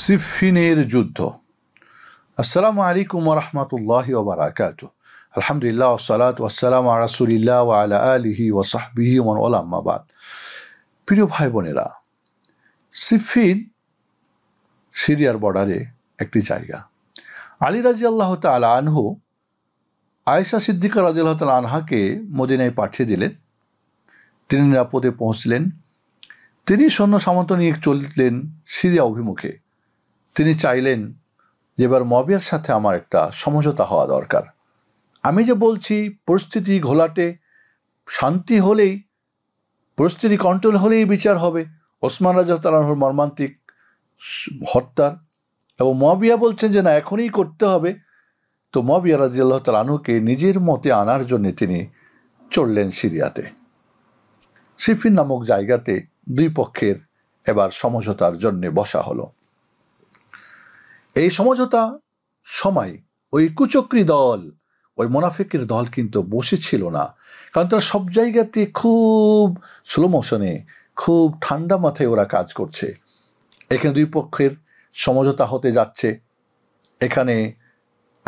সিফিনের যুদ্ধ আসসালামু আলাইকুম ওরহমতুল্লাহ ওবরাকাত আলহামদুলিল্লাহ ওসালাত ওসালাম রাসুলিল্লাহ আলা আলিহি ওসাহবিহি ওমর ওলাম্মাবাদ প্রিয় ভাই বোনেরা সিফিন সিরিয়ার বর্ডারে একটি জায়গা আলী রাজি আল্লাহ তাল আনহু আয়েশা সিদ্দিকা রাজি আল্লাহ তাল আনহাকে মদিনায় পাঠিয়ে দিলেন তিনি নিরাপদে পৌঁছলেন তিনি সৈন্য সামন্ত নিয়ে চললেন সিরিয়া অভিমুখে তিনি চাইলেন যে এবার মবিয়ার সাথে আমার একটা সমঝোতা হওয়া দরকার আমি যে বলছি পরিস্থিতি ঘোলাটে শান্তি হলেই পরিস্থিতি কন্ট্রোল হলেই বিচার হবে ওসমান রাজা তালানহর মর্মান্তিক হত্যার এবং মবিয়া বলছেন যে না এখনই করতে হবে তো মবিয়া রাজিয়াল্লাহ তালানহকে নিজের মতে আনার জন্য তিনি চললেন সিরিয়াতে সিফিন নামক জায়গাতে দুই পক্ষের এবার সমঝোতার জন্যে বসা হলো এই সমঝোতা সময় ওই কুচক্রি দল ওই মোনাফিকের দল কিন্তু বসেছিল না কারণ তারা সব জায়গাতে খুব স্লো মোশনে খুব ঠান্ডা মাথায় ওরা কাজ করছে এখানে দুই পক্ষের সমঝোতা হতে যাচ্ছে এখানে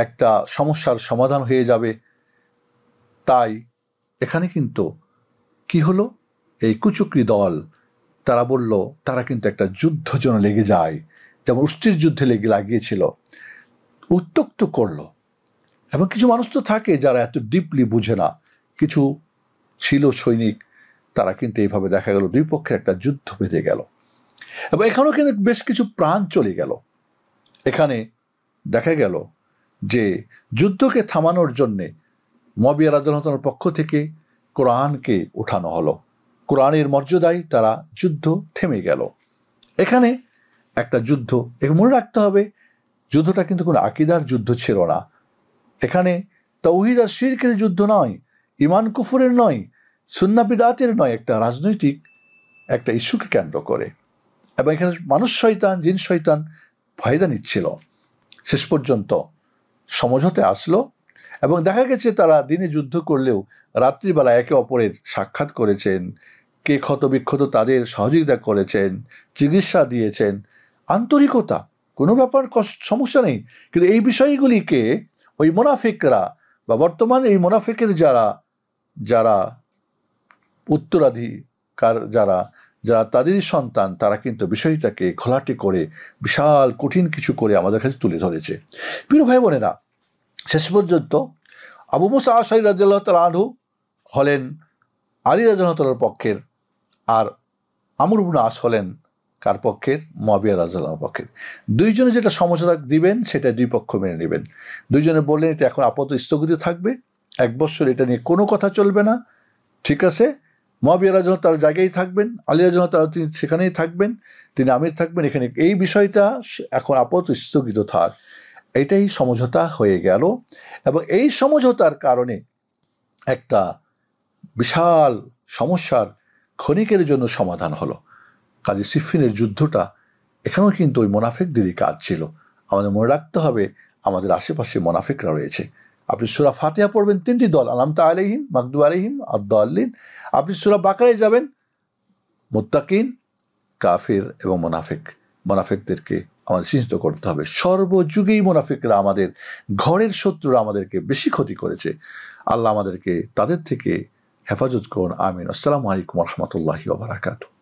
একটা সমস্যার সমাধান হয়ে যাবে তাই এখানে কিন্তু কি হলো এই কুচুকরি দল তারা বলল তারা কিন্তু একটা যুদ্ধ জন্য লেগে যায় যেমন উষ্টির যুদ্ধে লেগে লাগিয়েছিল উত্তক্ত করলো এবং কিছু মানুষ তো থাকে যারা এত ডিপলি বুঝে না কিছু ছিল সৈনিক তারা কিন্তু এইভাবে দেখা গেল দুই পক্ষের একটা যুদ্ধ বেঁধে গেল এবং এখানেও কিন্তু বেশ কিছু প্রাণ চলে গেল এখানে দেখা গেল যে যুদ্ধকে থামানোর জন্যে মবিয়া রাজনতনের পক্ষ থেকে কোরআনকে ওঠানো হলো কোরআনের মর্যাদায় তারা যুদ্ধ থেমে গেল এখানে একটা যুদ্ধ একে মনে রাখতে হবে যুদ্ধটা কিন্তু কোনো আকিদার যুদ্ধ ছিল না এখানে তৌহিদ আর শিরকের যুদ্ধ নয় ইমান কুফুরের নয় সুন্না নয় একটা রাজনৈতিক একটা ইস্যুকে কেন্দ্র করে এবং এখানে মানুষ শৈতান জিন শৈতান ফায়দা নিচ্ছিল শেষ পর্যন্ত সমঝোতে আসলো এবং দেখা গেছে তারা দিনে যুদ্ধ করলেও রাত্রিবেলা একে অপরের সাক্ষাৎ করেছেন কে ক্ষতবিক্ষত তাদের সহযোগিতা করেছেন চিকিৎসা দিয়েছেন আন্তরিকতা কোনো ব্যাপার সমস্যা নেই কিন্তু এই বিষয়গুলিকে ওই মোনাফেকরা বা বর্তমান এই মোনাফেকের যারা যারা উত্তরাধিকার যারা যারা তাদেরই সন্তান তারা কিন্তু বিষয়টাকে ঘোলাটে করে বিশাল কঠিন কিছু করে আমাদের কাছে তুলে ধরেছে প্রিয় ভাই বোনেরা শেষ পর্যন্ত আবু মুসা আসাই রাজ্লাহ তাল আনহু হলেন আলী রাজাহতালার পক্ষের আর আমর আস হলেন কার পক্ষের মাবিয়া রাজার পক্ষের দুইজনে যেটা সমঝোতা দিবেন সেটা দুই পক্ষ মেনে নেবেন দুইজনে বললেন এটা এখন আপাতত স্থগিত থাকবে এক বছর এটা নিয়ে কোনো কথা চলবে না ঠিক আছে মহাবিয়া রাজন তার জায়গায় থাকবেন আলিয়া রাজন তার তিনি সেখানেই থাকবেন তিনি আমির থাকবেন এখানে এই বিষয়টা এখন আপাতত স্থগিত থাক এটাই সমঝোতা হয়ে গেল এবং এই সমঝোতার কারণে একটা বিশাল সমস্যার ক্ষণিকের জন্য সমাধান হলো কাজী সিফিনের যুদ্ধটা এখানেও কিন্তু ওই মোনাফেকদেরই কাজ ছিল আমাদের মনে রাখতে হবে আমাদের আশেপাশে মোনাফেকরা রয়েছে আপনি সুরা ফাতেহা পড়বেন তিনটি দল আলামতা আলহিম মাকদু আলহিম আব্দু আল্লিন আপনি সুরা বাকারে যাবেন মোত্তাকিন কাফের এবং মোনাফেক মোনাফেকদেরকে আমাদের চিহ্নিত করতে হবে সর্বযুগেই মোনাফিকরা আমাদের ঘরের শত্রুরা আমাদেরকে বেশি ক্ষতি করেছে আল্লাহ আমাদেরকে তাদের থেকে হেফাজত করুন আমিন আসসালামু আলাইকুম রহমতুল্লাহি বারাকাতু